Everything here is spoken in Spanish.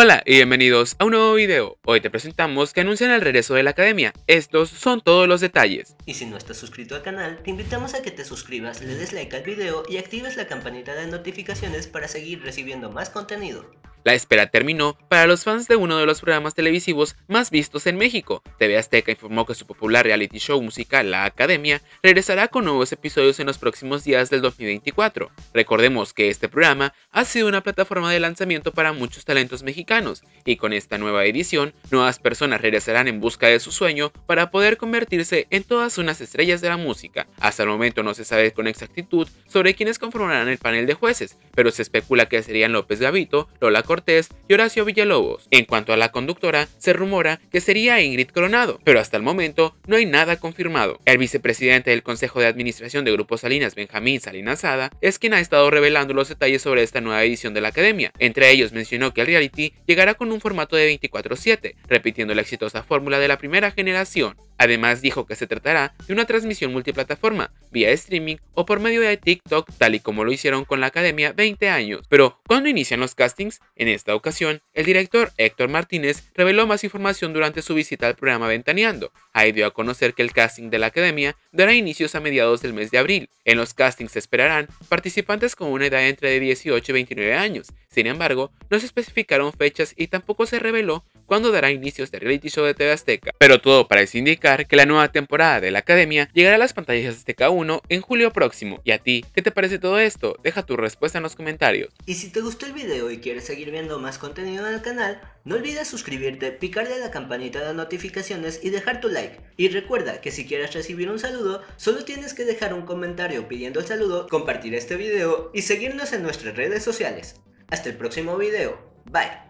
Hola y bienvenidos a un nuevo video. Hoy te presentamos que anuncian el regreso de la academia. Estos son todos los detalles. Y si no estás suscrito al canal, te invitamos a que te suscribas, le des like al video y actives la campanita de notificaciones para seguir recibiendo más contenido. La espera terminó para los fans de uno de los programas televisivos más vistos en México. TV Azteca informó que su popular reality show musical La Academia regresará con nuevos episodios en los próximos días del 2024. Recordemos que este programa ha sido una plataforma de lanzamiento para muchos talentos mexicanos y con esta nueva edición, nuevas personas regresarán en busca de su sueño para poder convertirse en todas unas estrellas de la música. Hasta el momento no se sabe con exactitud sobre quiénes conformarán el panel de jueces, pero se especula que serían López Gavito, Lola Cortés y Horacio Villalobos. En cuanto a la conductora, se rumora que sería Ingrid Coronado, pero hasta el momento no hay nada confirmado. El vicepresidente del Consejo de Administración de Grupo Salinas, Benjamín Salinasada, es quien ha estado revelando los detalles sobre esta nueva edición de la academia. Entre ellos mencionó que el reality llegará con un formato de 24-7, repitiendo la exitosa fórmula de la primera generación. Además dijo que se tratará de una transmisión multiplataforma, vía streaming o por medio de TikTok, tal y como lo hicieron con la Academia 20 años. Pero, ¿cuándo inician los castings? En esta ocasión, el director Héctor Martínez reveló más información durante su visita al programa Ventaneando. Ahí dio a conocer que el casting de la Academia dará inicios a mediados del mes de abril. En los castings se esperarán participantes con una edad entre 18 y 29 años. Sin embargo, no se especificaron fechas y tampoco se reveló cuando dará inicio este reality show de TV Azteca. Pero todo parece indicar que la nueva temporada de la Academia llegará a las pantallas de Azteca 1 en julio próximo. ¿Y a ti? ¿Qué te parece todo esto? Deja tu respuesta en los comentarios. Y si te gustó el video y quieres seguir viendo más contenido en el canal, no olvides suscribirte, picarle a la campanita de notificaciones y dejar tu like. Y recuerda que si quieres recibir un saludo, solo tienes que dejar un comentario pidiendo el saludo, compartir este video y seguirnos en nuestras redes sociales. Hasta el próximo video. Bye.